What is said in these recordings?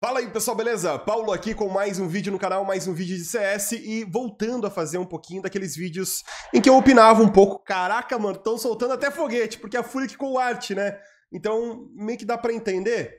Fala aí pessoal, beleza? Paulo aqui com mais um vídeo no canal, mais um vídeo de CS e voltando a fazer um pouquinho daqueles vídeos em que eu opinava um pouco. Caraca, mano, estão soltando até foguete, porque a Fúria que com arte, né? Então, meio que dá para entender.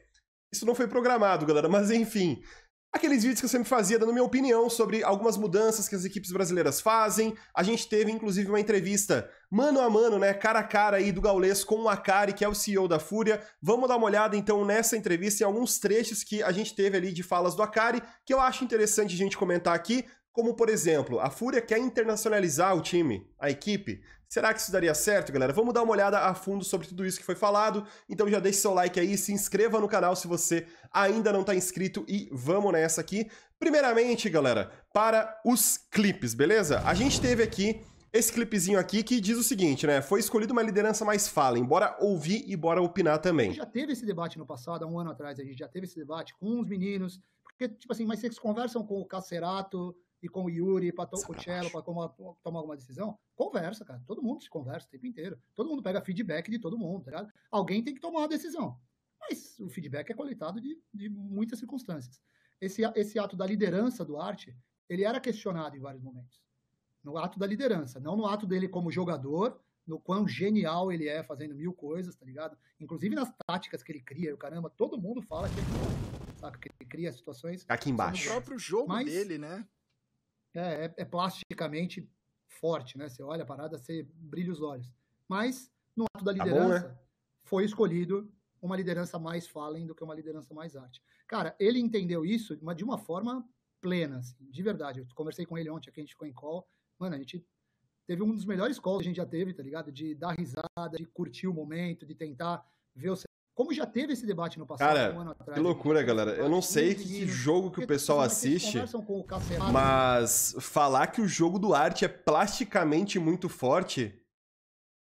Isso não foi programado, galera, mas enfim. Aqueles vídeos que eu sempre fazia dando minha opinião sobre algumas mudanças que as equipes brasileiras fazem. A gente teve, inclusive, uma entrevista mano a mano, né? Cara a cara aí do Gaulês com o Akari, que é o CEO da Fúria. Vamos dar uma olhada, então, nessa entrevista e alguns trechos que a gente teve ali de falas do Akari, que eu acho interessante a gente comentar aqui. Como, por exemplo, a Fúria quer internacionalizar o time, a equipe, Será que isso daria certo, galera? Vamos dar uma olhada a fundo sobre tudo isso que foi falado. Então já deixe seu like aí, se inscreva no canal se você ainda não está inscrito e vamos nessa aqui. Primeiramente, galera, para os clipes, beleza? A gente teve aqui esse clipezinho aqui que diz o seguinte, né? Foi escolhida uma liderança mais fala, embora ouvir e bora opinar também. Já teve esse debate no passado, há um ano atrás, a gente já teve esse debate com os meninos, porque, tipo assim, mas vocês conversam com o Cacerato, e com o Yuri, para o Cello, para tomar, alguma decisão, conversa, cara. Todo mundo se conversa o tempo inteiro. Todo mundo pega feedback de todo mundo, tá ligado? Alguém tem que tomar uma decisão. Mas o feedback é coletado de, de muitas circunstâncias. Esse, esse ato da liderança do Arte, ele era questionado em vários momentos. No ato da liderança, não no ato dele como jogador, no quão genial ele é fazendo mil coisas, tá ligado? Inclusive nas táticas que ele cria, o caramba, todo mundo fala que ele, é, saca, que ele cria situações. Aqui embaixo. No próprio jogo mas, dele, né? é, é, é plasticamente forte, né? Você olha a parada, você brilha os olhos. Mas, no ato da liderança, tá bom, né? foi escolhido uma liderança mais Fallen do que uma liderança mais arte. Cara, ele entendeu isso de uma forma plena, assim, de verdade. Eu conversei com ele ontem, aqui a gente ficou em call. Mano, a gente teve um dos melhores calls que a gente já teve, tá ligado? De dar risada, de curtir o momento, de tentar ver o como já teve esse debate no passado, Cara, um ano atrás. Que loucura, né? galera. Eu não sei que jogo que o pessoal assiste, mas falar que o jogo do arte é plasticamente muito forte,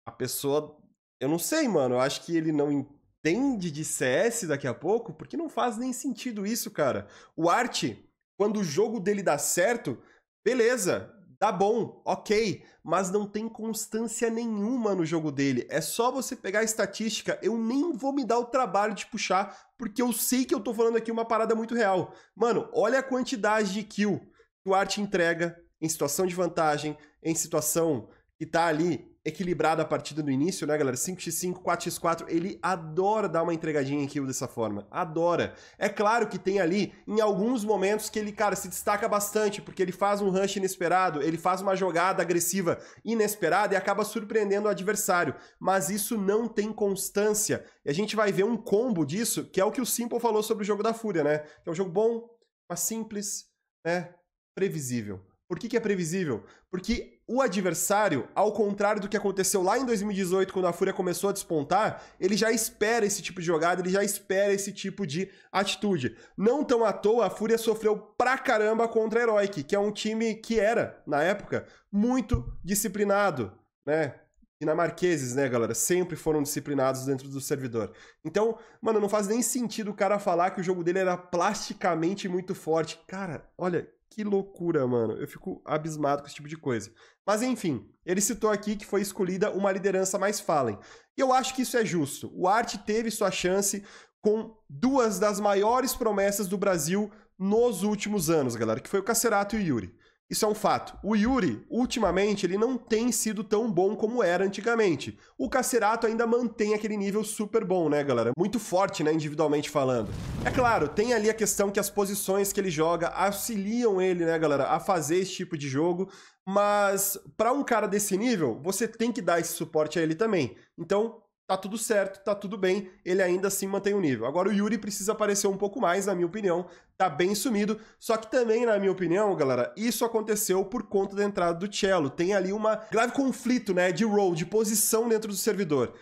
a pessoa. Eu não sei, mano. Eu acho que ele não entende de CS daqui a pouco, porque não faz nem sentido isso, cara. O arte, quando o jogo dele dá certo, beleza. Tá bom, ok, mas não tem constância nenhuma no jogo dele. É só você pegar a estatística, eu nem vou me dar o trabalho de puxar, porque eu sei que eu tô falando aqui uma parada muito real. Mano, olha a quantidade de kill que o Art entrega em situação de vantagem, em situação que tá ali equilibrada a partida do início, né, galera? 5x5, 4x4, ele adora dar uma entregadinha em kill dessa forma. Adora. É claro que tem ali, em alguns momentos, que ele, cara, se destaca bastante, porque ele faz um rush inesperado, ele faz uma jogada agressiva inesperada e acaba surpreendendo o adversário. Mas isso não tem constância. E a gente vai ver um combo disso, que é o que o Simple falou sobre o jogo da Fúria, né? Que é um jogo bom, mas simples, né? Previsível. Por que, que é previsível? Porque o adversário, ao contrário do que aconteceu lá em 2018, quando a Fúria começou a despontar, ele já espera esse tipo de jogada, ele já espera esse tipo de atitude. Não tão à toa, a Fúria sofreu pra caramba contra a Heroic, que é um time que era, na época, muito disciplinado, né? dinamarqueses, né, galera? Sempre foram disciplinados dentro do servidor. Então, mano, não faz nem sentido o cara falar que o jogo dele era plasticamente muito forte. Cara, olha, que loucura, mano. Eu fico abismado com esse tipo de coisa. Mas enfim, ele citou aqui que foi escolhida uma liderança mais Fallen. E eu acho que isso é justo. O Arte teve sua chance com duas das maiores promessas do Brasil nos últimos anos, galera, que foi o Cacerato e o Yuri. Isso é um fato. O Yuri, ultimamente, ele não tem sido tão bom como era antigamente. O Cacerato ainda mantém aquele nível super bom, né, galera? Muito forte, né, individualmente falando. É claro, tem ali a questão que as posições que ele joga auxiliam ele, né, galera, a fazer esse tipo de jogo, mas para um cara desse nível, você tem que dar esse suporte a ele também. Então, tá tudo certo, tá tudo bem, ele ainda assim mantém o nível. Agora o Yuri precisa aparecer um pouco mais, na minha opinião, tá bem sumido, só que também, na minha opinião, galera, isso aconteceu por conta da entrada do cello, tem ali uma grave conflito, né, de role, de posição dentro do servidor.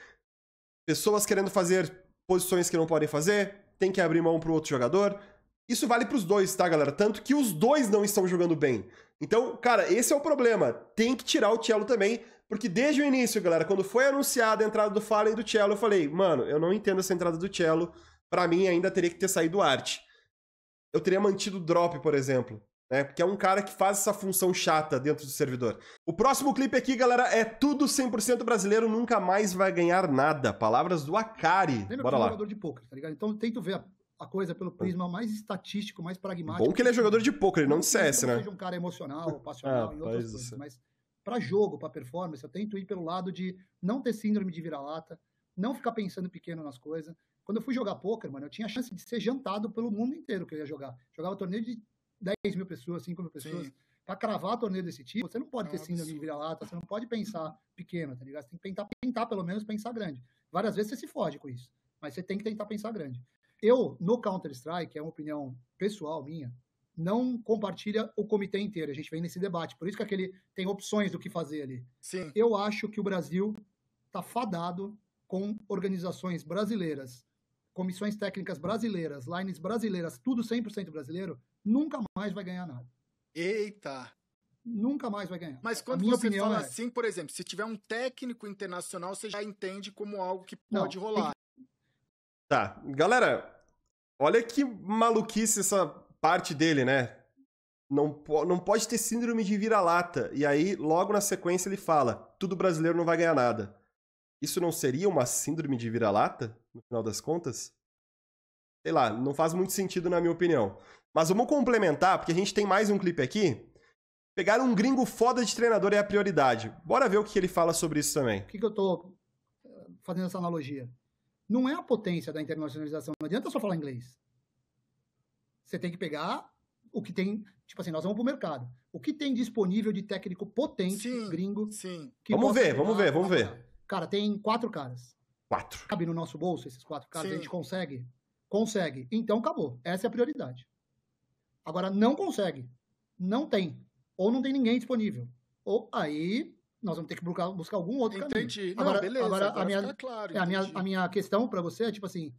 Pessoas querendo fazer posições que não podem fazer, tem que abrir mão pro outro jogador, isso vale para os dois, tá, galera? Tanto que os dois não estão jogando bem. Então, cara, esse é o problema. Tem que tirar o Cello também porque desde o início, galera, quando foi anunciada a entrada do Fallen e do Cello, eu falei, mano, eu não entendo essa entrada do Cello. Pra mim, ainda teria que ter saído arte. Eu teria mantido o drop, por exemplo. Né? Porque é um cara que faz essa função chata dentro do servidor. O próximo clipe aqui, galera, é tudo 100% brasileiro, nunca mais vai ganhar nada. Palavras do Akari. Lembra Bora que é lá. é jogador de poker, tá ligado? Então tento ver a, a coisa pelo prisma mais estatístico, mais pragmático. Bom que ele é jogador de poker, não de CS, né? Seja um cara emocional, passional ah, e outras é. coisas, mas para jogo, para performance. Eu tento ir pelo lado de não ter síndrome de vira-lata, não ficar pensando pequeno nas coisas. Quando eu fui jogar poker mano, eu tinha a chance de ser jantado pelo mundo inteiro que eu ia jogar. Jogava torneio de 10 mil pessoas, 5 mil pessoas. Para cravar torneio desse tipo, você não pode é ter absurdo. Ah, síndrome de vira-lata, você não pode pensar pequeno, tá ligado? Você tem que tentar, tentar, pelo menos, pensar grande. Várias vezes você se fode com isso, mas você tem que tentar pensar grande. Eu, no Counter-Strike, é uma opinião pessoal minha, não compartilha o comitê inteiro. A gente vem nesse debate. Por isso que aquele tem opções do que fazer ali. Sim. Eu acho que o Brasil está fadado com organizações brasileiras, comissões técnicas brasileiras, lines brasileiras, tudo 100% brasileiro, nunca mais vai ganhar nada. Eita! Nunca mais vai ganhar. Mas quando você fala é... assim, por exemplo, se tiver um técnico internacional, você já entende como algo que pode não, rolar. Tem... Tá, galera, olha que maluquice essa parte dele, né? Não, não pode ter síndrome de vira-lata. E aí, logo na sequência, ele fala: tudo brasileiro não vai ganhar nada. Isso não seria uma síndrome de vira-lata, no final das contas? Sei lá, não faz muito sentido na minha opinião. Mas vamos complementar, porque a gente tem mais um clipe aqui. Pegar um gringo foda de treinador é a prioridade. Bora ver o que ele fala sobre isso também. O que, que eu tô eh, fazendo essa analogia? Não é a potência da internacionalização. Não adianta só falar inglês. Você tem que pegar o que tem, tipo assim, nós vamos pro mercado. O que tem disponível de técnico potente, sim, gringo? Sim. vamos ver, vamos ver, vamos ver. Cara. tem quatro caras. Quatro. Cabe no nosso bolso esses quatro caras, sim. a gente consegue? Consegue. Então acabou. Essa é a prioridade. Agora não consegue. Não tem. Ou não tem ninguém disponível. Ou aí nós vamos ter que buscar, buscar algum outro entendi. caminho. Não, agora, beleza, agora, agora, a minha, claro, é, a, minha, a minha questão para você é tipo assim,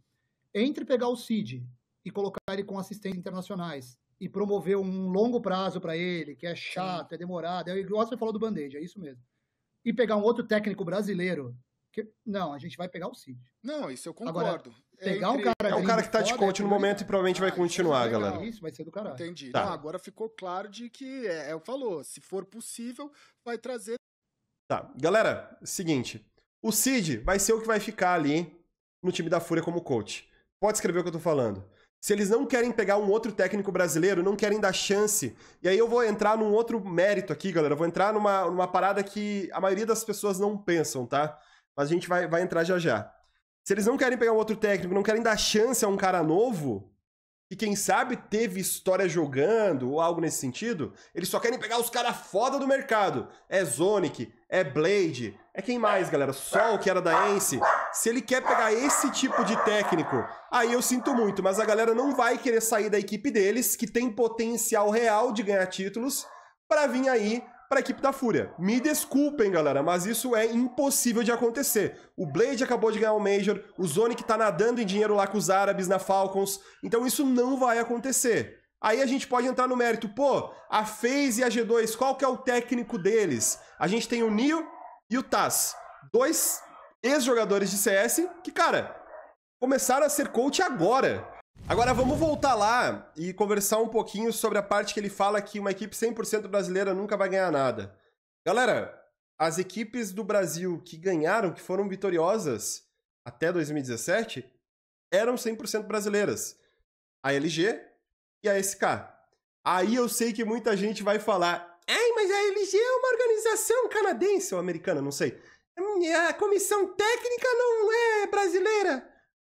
entre pegar o CID e colocar ele com assistentes internacionais e promover um longo prazo para ele, que é chato, Sim. é demorado. É igual você falou do Band-Aid, é isso mesmo. E pegar um outro técnico brasileiro. Que, não, a gente vai pegar o Cid. Não, isso eu concordo. Agora, é pegar é, um cara é o cara que está de é coach é no momento e provavelmente ah, vai é continuar, galera. Isso vai ser do caralho. Entendi. Tá. Não, agora ficou claro de que é, é o falou, se for possível, vai trazer. Tá, galera, seguinte. O Cid vai ser o que vai ficar ali no time da Fúria como coach. Pode escrever o que eu tô falando se eles não querem pegar um outro técnico brasileiro, não querem dar chance. E aí eu vou entrar num outro mérito aqui, galera. Eu vou entrar numa, numa parada que a maioria das pessoas não pensam, tá? Mas a gente vai, vai entrar já já. Se eles não querem pegar um outro técnico, não querem dar chance a um cara novo, que quem sabe teve história jogando ou algo nesse sentido, eles só querem pegar os caras foda do mercado. É Zonic, é Blade, é quem mais, galera? Sol, que era da Ence. Se ele quer pegar esse tipo de técnico, aí eu sinto muito, mas a galera não vai querer sair da equipe deles, que tem potencial real de ganhar títulos, para vir aí para a equipe da Fúria. Me desculpem, galera, mas isso é impossível de acontecer. O Blade acabou de ganhar o Major, o Zonic está nadando em dinheiro lá com os árabes na Falcons, então isso não vai acontecer. Aí a gente pode entrar no mérito, pô, a FaZe e a G2, qual que é o técnico deles? A gente tem o Nio e o Taz, dois ex-jogadores de CS que, cara, começaram a ser coach agora. Agora vamos voltar lá e conversar um pouquinho sobre a parte que ele fala que uma equipe 100% brasileira nunca vai ganhar nada. Galera, as equipes do Brasil que ganharam, que foram vitoriosas até 2017, eram 100% brasileiras. A LG e a SK. Aí eu sei que muita gente vai falar: "Ai, mas a LG é uma organização canadense ou americana, não sei. Hum, a comissão técnica não é brasileira."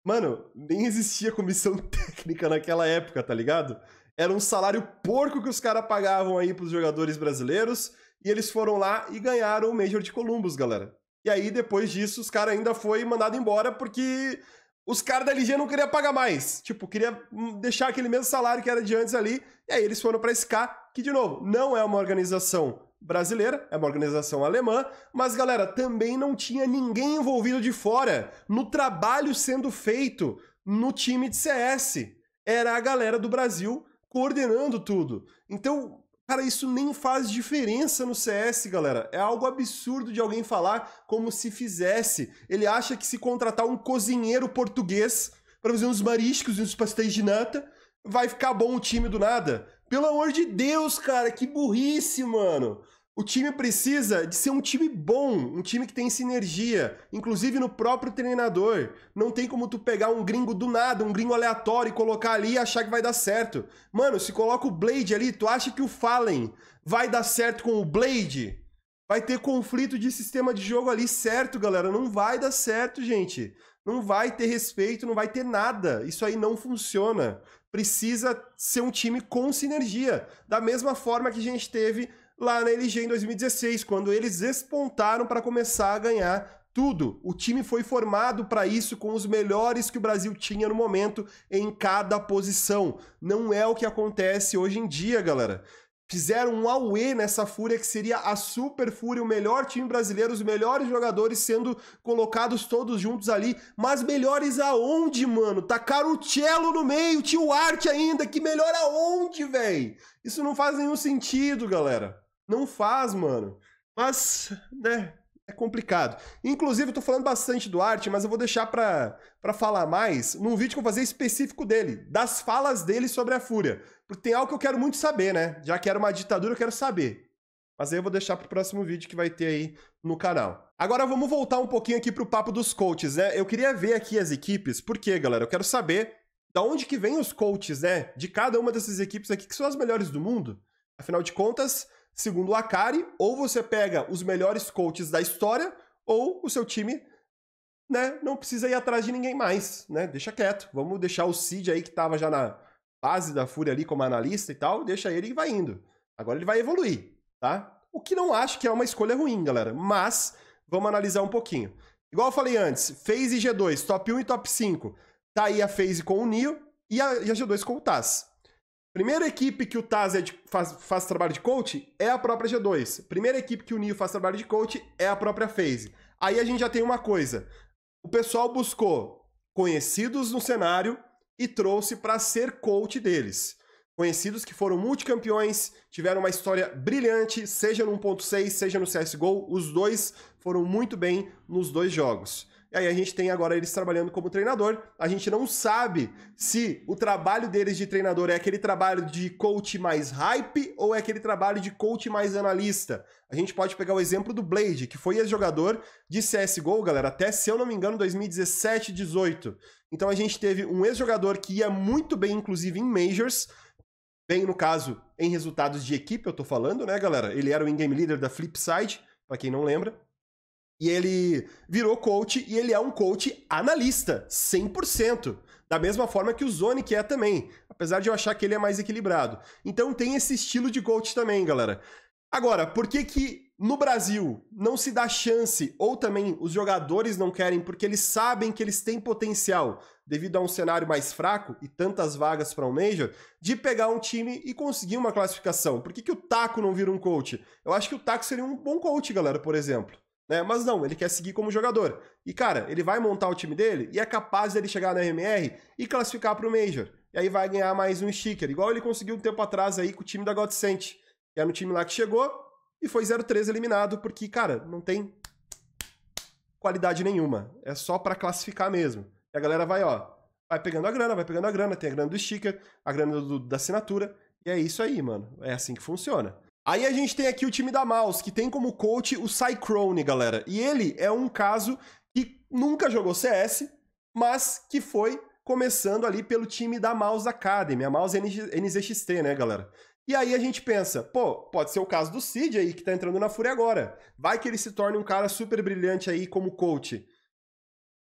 Mano, nem existia comissão técnica naquela época, tá ligado? Era um salário porco que os caras pagavam aí pros jogadores brasileiros. E eles foram lá e ganharam o Major de Columbus, galera. E aí, depois disso, os caras ainda foi mandado embora porque os caras da LG não queriam pagar mais. Tipo, queria hum, deixar aquele mesmo salário que era de antes ali. E aí eles foram pra SK, que, de novo, não é uma organização brasileira, é uma organização alemã, mas galera, também não tinha ninguém envolvido de fora no trabalho sendo feito no time de CS. Era a galera do Brasil coordenando tudo. Então, cara, isso nem faz diferença no CS, galera. É algo absurdo de alguém falar como se fizesse. Ele acha que se contratar um cozinheiro português para fazer uns mariscos e uns pastéis de nata, vai ficar bom o time do nada. Pelo amor de Deus, cara, que burrice, mano. O time precisa de ser um time bom, um time que tem sinergia, inclusive no próprio treinador. Não tem como tu pegar um gringo do nada, um gringo aleatório e colocar ali e achar que vai dar certo. Mano, se coloca o Blade ali, tu acha que o Fallen vai dar certo com o Blade? Vai ter conflito de sistema de jogo ali, certo, galera? Não vai dar certo, gente. Não vai ter respeito, não vai ter nada. Isso aí não funciona precisa ser um time com sinergia. Da mesma forma que a gente teve lá na LG em 2016, quando eles espontaram para começar a ganhar tudo. O time foi formado para isso com os melhores que o Brasil tinha no momento em cada posição. Não é o que acontece hoje em dia, galera fizeram um auê nessa fúria que seria a super fúria, o melhor time brasileiro, os melhores jogadores sendo colocados todos juntos ali, mas melhores aonde, mano? Tacaram tá o Cello no meio, tio Arte ainda, que melhor aonde, velho? Isso não faz nenhum sentido, galera. Não faz, mano. Mas, né, é complicado. Inclusive, eu tô falando bastante do Arte, mas eu vou deixar para falar mais num vídeo que eu vou fazer específico dele, das falas dele sobre a Fúria. Porque tem algo que eu quero muito saber, né? Já que era uma ditadura, eu quero saber. Mas aí eu vou deixar pro próximo vídeo que vai ter aí no canal. Agora vamos voltar um pouquinho aqui pro papo dos coaches, né? Eu queria ver aqui as equipes, porque, galera, eu quero saber da onde que vem os coaches, né? De cada uma dessas equipes aqui, que são as melhores do mundo. Afinal de contas, segundo o Akari, ou você pega os melhores coaches da história, ou o seu time né, não precisa ir atrás de ninguém mais, né? Deixa quieto. Vamos deixar o Cid aí que estava já na base da Fúria ali como analista e tal, deixa ele e vai indo. Agora ele vai evoluir, tá? O que não acho que é uma escolha ruim, galera, mas vamos analisar um pouquinho. Igual eu falei antes, FaZe G2, top 1 e top 5. Tá aí a FaZe com o Nio e a G2 com o Taz. Primeira equipe que o Taz é de, faz, faz trabalho de coach é a própria G2. Primeira equipe que o Nio faz trabalho de coach é a própria Phase. Aí a gente já tem uma coisa. O pessoal buscou conhecidos no cenário e trouxe para ser coach deles. Conhecidos que foram multicampeões, tiveram uma história brilhante, seja no 1.6, seja no CSGO, os dois foram muito bem nos dois jogos. E aí a gente tem agora eles trabalhando como treinador. A gente não sabe se o trabalho deles de treinador é aquele trabalho de coach mais hype ou é aquele trabalho de coach mais analista. A gente pode pegar o exemplo do Blade, que foi ex jogador de CSGO, galera, até se eu não me engano, 2017, 18. Então a gente teve um ex-jogador que ia muito bem, inclusive em Majors, bem no caso em resultados de equipe, eu tô falando, né, galera? Ele era o in-game leader da Flipside, para quem não lembra. E ele virou coach e ele é um coach analista, 100%. Da mesma forma que o Zonic é também, apesar de eu achar que ele é mais equilibrado. Então tem esse estilo de coach também, galera. Agora, por que que no Brasil não se dá chance ou também os jogadores não querem porque eles sabem que eles têm potencial devido a um cenário mais fraco e tantas vagas para o um Major, de pegar um time e conseguir uma classificação. Por que, que o Taco não vira um coach? Eu acho que o Taco seria um bom coach, galera, por exemplo. Né? Mas não, ele quer seguir como jogador. E, cara, ele vai montar o time dele e é capaz dele chegar na MR e classificar para o Major. E aí vai ganhar mais um sticker, igual ele conseguiu um tempo atrás aí com o time da Godsent. Que era um time lá que chegou e foi 0-3 eliminado, porque, cara, não tem qualidade nenhuma. É só para classificar mesmo. E a galera vai, ó, vai pegando a grana, vai pegando a grana, tem a grana do sticker, a grana do, da assinatura. E é isso aí, mano. É assim que funciona. Aí a gente tem aqui o time da Mouse, que tem como coach o Cycrone, galera. E ele é um caso que nunca jogou CS, mas que foi começando ali pelo time da Mouse Academy, a Mouse NZXT, né, galera? E aí a gente pensa, pô, pode ser o caso do Cid aí, que tá entrando na Fúria agora. Vai que ele se torne um cara super brilhante aí como coach.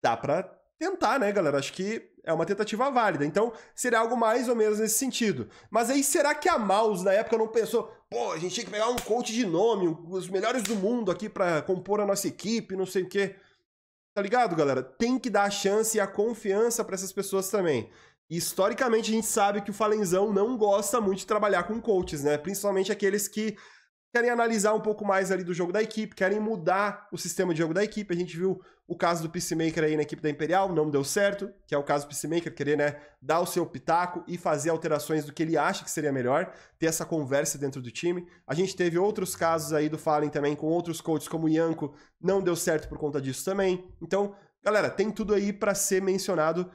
Dá pra tentar, né, galera? Acho que é uma tentativa válida. Então, seria algo mais ou menos nesse sentido. Mas aí, será que a Mouse, na época, não pensou, pô, a gente tinha que pegar um coach de nome, os melhores do mundo aqui para compor a nossa equipe, não sei o quê. Tá ligado, galera? Tem que dar a chance e a confiança para essas pessoas também. E, historicamente, a gente sabe que o Falenzão não gosta muito de trabalhar com coaches, né? Principalmente aqueles que querem analisar um pouco mais ali do jogo da equipe, querem mudar o sistema de jogo da equipe. A gente viu o caso do Peacemaker aí na equipe da Imperial, não deu certo, que é o caso do Peacemaker querer, né, dar o seu pitaco e fazer alterações do que ele acha que seria melhor, ter essa conversa dentro do time. A gente teve outros casos aí do Fallen também com outros coaches como o Yanko, não deu certo por conta disso também. Então, galera, tem tudo aí para ser mencionado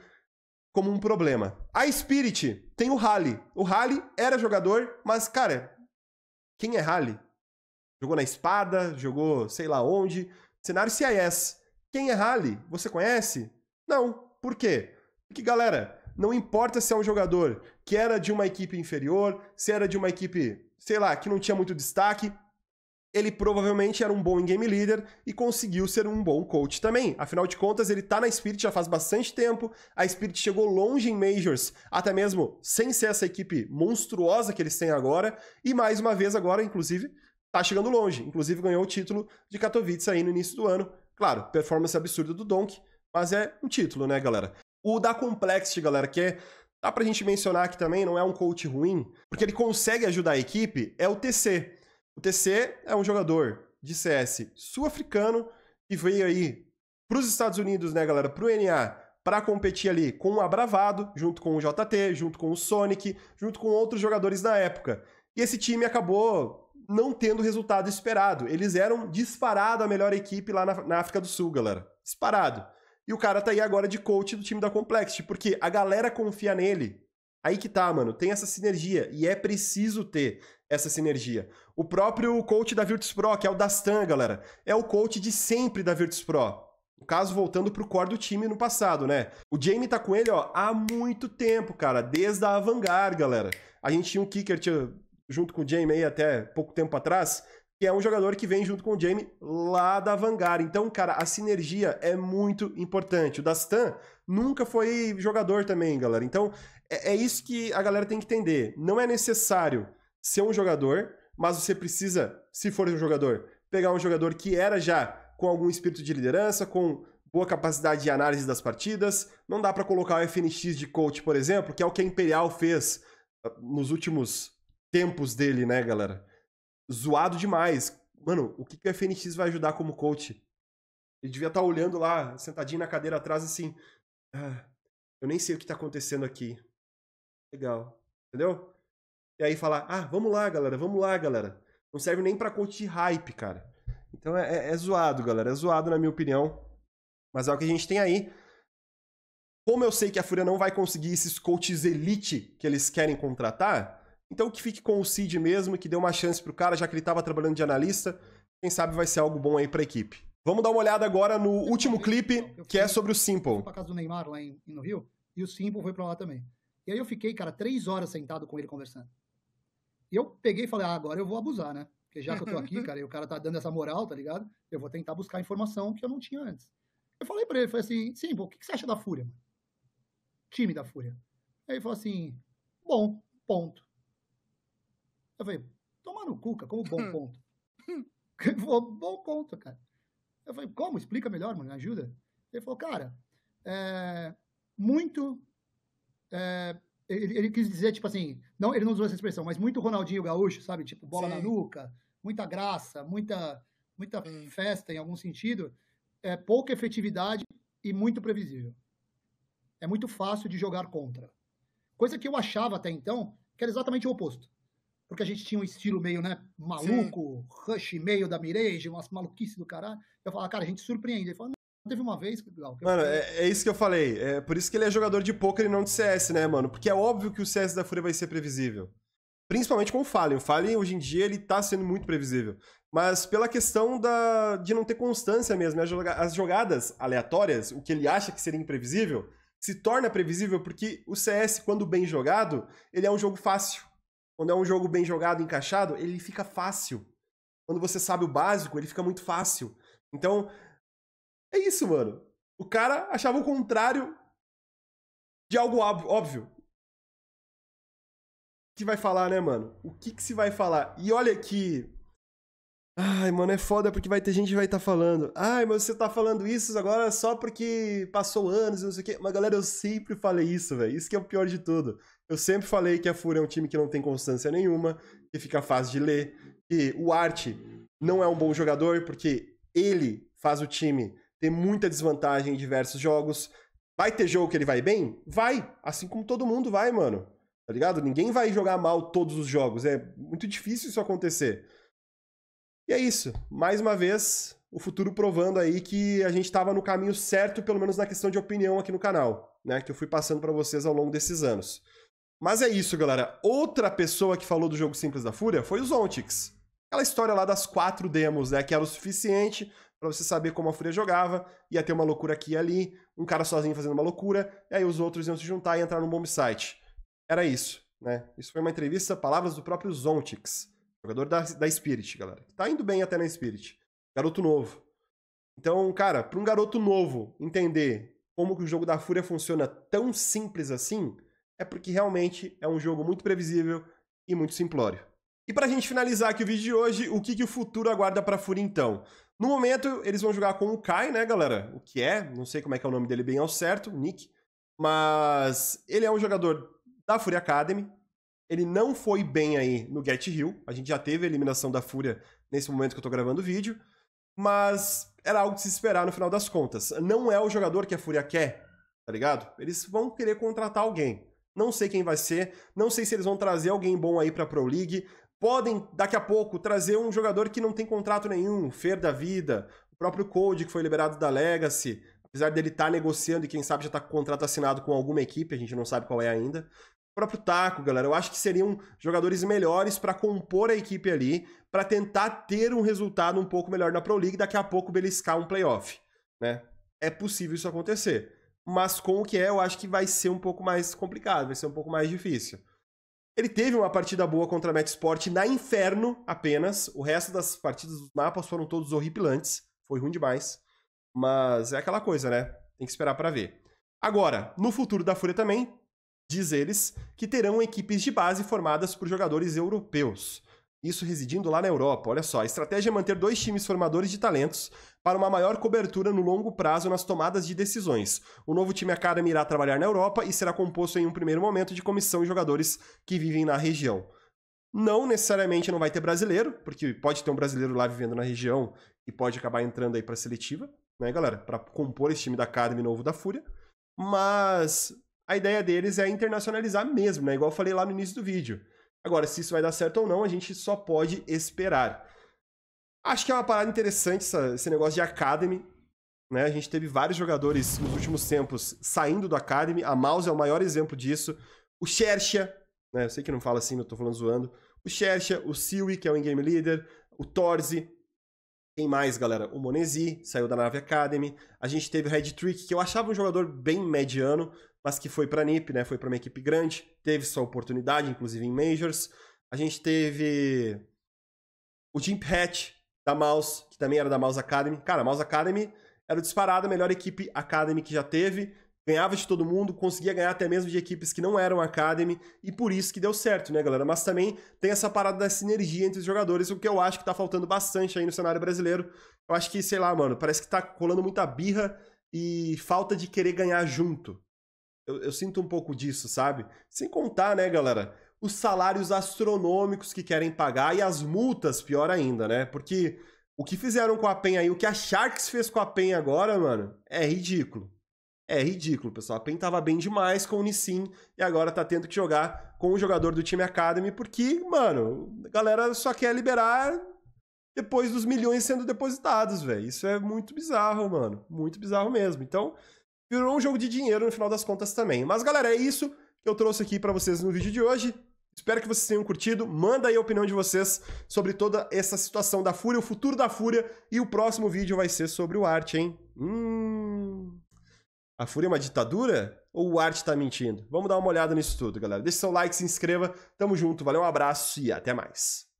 como um problema. A Spirit tem o Rally. O Rally era jogador, mas cara, quem é Rally? Jogou na espada, jogou sei lá onde. Cenário CIS. Quem é Rally? Você conhece? Não. Por quê? Porque, galera, não importa se é um jogador que era de uma equipe inferior, se era de uma equipe, sei lá, que não tinha muito destaque, ele provavelmente era um bom game leader e conseguiu ser um bom coach também. Afinal de contas, ele tá na Spirit já faz bastante tempo. A Spirit chegou longe em Majors, até mesmo sem ser essa equipe monstruosa que eles têm agora. E mais uma vez agora, inclusive, tá chegando longe. Inclusive ganhou o título de Katowice aí no início do ano. Claro, performance absurda do Donk, mas é um título, né, galera? O da Complexity, galera, que é dá pra gente mencionar aqui também, não é um coach ruim, porque ele consegue ajudar a equipe, é o TC. O TC é um jogador de CS sul-africano que veio aí pros Estados Unidos, né, galera, pro NA, para competir ali com o Abravado, junto com o JT, junto com o Sonic, junto com outros jogadores da época. E esse time acabou não tendo o resultado esperado. Eles eram disparado a melhor equipe lá na, na África do Sul, galera. Disparado. E o cara tá aí agora de coach do time da Complexity, porque a galera confia nele. Aí que tá, mano. Tem essa sinergia. E é preciso ter essa sinergia. O próprio coach da Virtus Pro, que é o Dastan, galera, é o coach de sempre da Virtus Pro. o caso, voltando pro core do time no passado, né? O Jamie tá com ele, ó, há muito tempo, cara. Desde a Vanguard, galera. A gente tinha um kicker, tinha junto com o Jamie aí até pouco tempo atrás, que é um jogador que vem junto com o Jamie lá da Vanguard. Então, cara, a sinergia é muito importante. O Dastan nunca foi jogador também, galera. Então, é, é isso que a galera tem que entender. Não é necessário ser um jogador, mas você precisa, se for um jogador, pegar um jogador que era já com algum espírito de liderança, com boa capacidade de análise das partidas. Não dá para colocar o FNX de coach, por exemplo, que é o que a Imperial fez ah, nos últimos tempos dele, né, galera? Zoado demais. Mano, o que, que o FNX vai ajudar como coach? Ele devia estar tá olhando lá, sentadinho na cadeira atrás, assim. Ah, eu nem sei o que está acontecendo aqui. Legal. Entendeu? E aí falar, ah, vamos lá, galera, vamos lá, galera. Não serve nem pra coach de hype, cara. Então é, é, é zoado, galera. É zoado, na minha opinião. Mas é o que a gente tem aí. Como eu sei que a Fúria não vai conseguir esses coaches elite que eles querem contratar, então que fique com o Cid mesmo, que deu uma chance pro cara, já que ele estava trabalhando de analista. Quem sabe vai ser algo bom aí pra equipe. Vamos dar uma olhada agora no último clipe, que é sobre o Simple. Eu fui pra casa do Neymar lá em, no Rio, e o Simple foi pra lá também. E aí eu fiquei, cara, três horas sentado com ele conversando. E eu peguei e falei, ah, agora eu vou abusar, né? Porque já que eu tô aqui, cara, e o cara tá dando essa moral, tá ligado? Eu vou tentar buscar informação que eu não tinha antes. Eu falei pra ele, falei assim, Simple, o que, que você acha da Fúria, mano? Time da Fúria. Aí ele falou assim, bom, ponto. Eu falei, toma no cuca, como bom hum. ponto. bom ponto, cara. Eu falei, como? Explica melhor, mano, me ajuda. Ele falou, cara, é, muito. É, ele, ele, quis dizer, tipo assim, não, ele não usou essa expressão, mas muito Ronaldinho Gaúcho, sabe? Tipo, bola Sim. na nuca, muita graça, muita, muita hum. festa em algum sentido, é pouca efetividade e muito previsível. É muito fácil de jogar contra. Coisa que eu achava até então que era exatamente o oposto porque a gente tinha um estilo meio, né, maluco, Sim. rush meio da Mirage, umas maluquices do caralho. Eu falava, cara, a gente surpreende. Ele falou, não, teve uma vez, Gal. Mano, é, é, isso que eu falei. É por isso que ele é jogador de poker e não de CS, né, mano? Porque é óbvio que o CS da Fúria vai ser previsível. Principalmente com o Fallen. O Fallen, hoje em dia, ele tá sendo muito previsível. Mas pela questão da, de não ter constância mesmo. As jogadas aleatórias, o que ele acha que seria imprevisível, se torna previsível porque o CS, quando bem jogado, ele é um jogo fácil. Quando é um jogo bem jogado, encaixado, ele fica fácil. Quando você sabe o básico, ele fica muito fácil. Então, é isso, mano. O cara achava o contrário de algo óbvio. O que vai falar, né, mano? O que que se vai falar? E olha aqui. Ai, mano, é foda porque vai ter gente que vai estar tá falando. Ai, mas você tá falando isso agora só porque passou anos e não sei o quê. Mas, galera, eu sempre falei isso, velho. Isso que é o pior de tudo. Eu sempre falei que a FURIA é um time que não tem constância nenhuma, que fica fácil de ler, que o Arte não é um bom jogador, porque ele faz o time ter muita desvantagem em diversos jogos. Vai ter jogo que ele vai bem? Vai! Assim como todo mundo vai, mano. Tá ligado? Ninguém vai jogar mal todos os jogos. É muito difícil isso acontecer. E é isso. Mais uma vez, o futuro provando aí que a gente estava no caminho certo, pelo menos na questão de opinião aqui no canal, né? Que eu fui passando para vocês ao longo desses anos. Mas é isso, galera. Outra pessoa que falou do jogo simples da Fúria foi o Zontix. Aquela história lá das quatro demos, né? Que era o suficiente para você saber como a Fúria jogava. Ia ter uma loucura aqui e ali, um cara sozinho fazendo uma loucura, e aí os outros iam se juntar e entrar no bomb site. Era isso, né? Isso foi uma entrevista, palavras do próprio Zontix, jogador da, da Spirit, galera. Tá indo bem até na Spirit. Garoto novo. Então, cara, para um garoto novo entender como que o jogo da Fúria funciona tão simples assim, é porque realmente é um jogo muito previsível e muito simplório. E para a gente finalizar aqui o vídeo de hoje, o que, que o futuro aguarda para a Fúria então? No momento, eles vão jogar com o Kai, né, galera? O que é, não sei como é que é o nome dele bem ao certo, Nick. Mas ele é um jogador da Fúria Academy. Ele não foi bem aí no Get Hill. A gente já teve a eliminação da Fúria nesse momento que eu tô gravando o vídeo. Mas era algo de se esperar no final das contas. Não é o jogador que a Fúria quer, tá ligado? Eles vão querer contratar alguém. Não sei quem vai ser, não sei se eles vão trazer alguém bom aí para Pro League. Podem daqui a pouco trazer um jogador que não tem contrato nenhum, Fer da vida, o próprio Code que foi liberado da Legacy, apesar dele estar tá negociando e quem sabe já está com contrato assinado com alguma equipe, a gente não sabe qual é ainda. O próprio Taco, galera, eu acho que seriam jogadores melhores para compor a equipe ali, para tentar ter um resultado um pouco melhor na Pro League, daqui a pouco beliscar um playoff, né? É possível isso acontecer mas com o que é, eu acho que vai ser um pouco mais complicado, vai ser um pouco mais difícil. Ele teve uma partida boa contra a Sport na Inferno apenas. O resto das partidas dos mapas foram todos horripilantes. Foi ruim demais. Mas é aquela coisa, né? Tem que esperar para ver. Agora, no futuro da Fúria também, diz eles, que terão equipes de base formadas por jogadores europeus. Isso residindo lá na Europa. Olha só, a estratégia é manter dois times formadores de talentos para uma maior cobertura no longo prazo nas tomadas de decisões. O novo time Academy irá trabalhar na Europa e será composto em um primeiro momento de comissão e jogadores que vivem na região. Não necessariamente não vai ter brasileiro, porque pode ter um brasileiro lá vivendo na região e pode acabar entrando aí para seletiva, né, galera, para compor esse time da Academy novo da Fúria. Mas a ideia deles é internacionalizar mesmo, né? Igual eu falei lá no início do vídeo. Agora, se isso vai dar certo ou não, a gente só pode esperar. Acho que é uma parada interessante essa, esse negócio de Academy. Né? A gente teve vários jogadores nos últimos tempos saindo do Academy. A Mouse é o maior exemplo disso. O Xerxia, né? Eu sei que não fala assim, eu tô falando zoando. O Xerxia, o Siwi, que é o in-game leader, o Torzi. Quem mais, galera? O Monesi saiu da Nave Academy. A gente teve o Red Trick, que eu achava um jogador bem mediano, mas que foi pra NIP, né? Foi pra uma equipe grande. Teve sua oportunidade, inclusive em Majors. A gente teve o Jim Hatch, da Mouse, que também era da Mouse Academy. Cara, a Mouse Academy era disparada a melhor equipe Academy que já teve. Ganhava de todo mundo, conseguia ganhar até mesmo de equipes que não eram Academy, e por isso que deu certo, né, galera? Mas também tem essa parada da sinergia entre os jogadores, o que eu acho que tá faltando bastante aí no cenário brasileiro. Eu acho que, sei lá, mano, parece que tá colando muita birra e falta de querer ganhar junto. Eu, eu sinto um pouco disso, sabe? Sem contar, né, galera? os salários astronômicos que querem pagar e as multas, pior ainda, né? Porque o que fizeram com a PEN aí, o que a Sharks fez com a PEN agora, mano, é ridículo. É ridículo, pessoal. A PEN tava bem demais com o Nissin e agora tá tendo que jogar com o jogador do time Academy, porque, mano, a galera só quer liberar depois dos milhões sendo depositados, velho. Isso é muito bizarro, mano. Muito bizarro mesmo. Então, virou um jogo de dinheiro no final das contas também. Mas, galera, é isso que eu trouxe aqui para vocês no vídeo de hoje. Espero que vocês tenham curtido. Manda aí a opinião de vocês sobre toda essa situação da Fúria, o futuro da Fúria. E o próximo vídeo vai ser sobre o Arte, hein? Hum... A Fúria é uma ditadura? Ou o Arte tá mentindo? Vamos dar uma olhada nisso tudo, galera. Deixe seu like, se inscreva. Tamo junto, valeu, um abraço e até mais.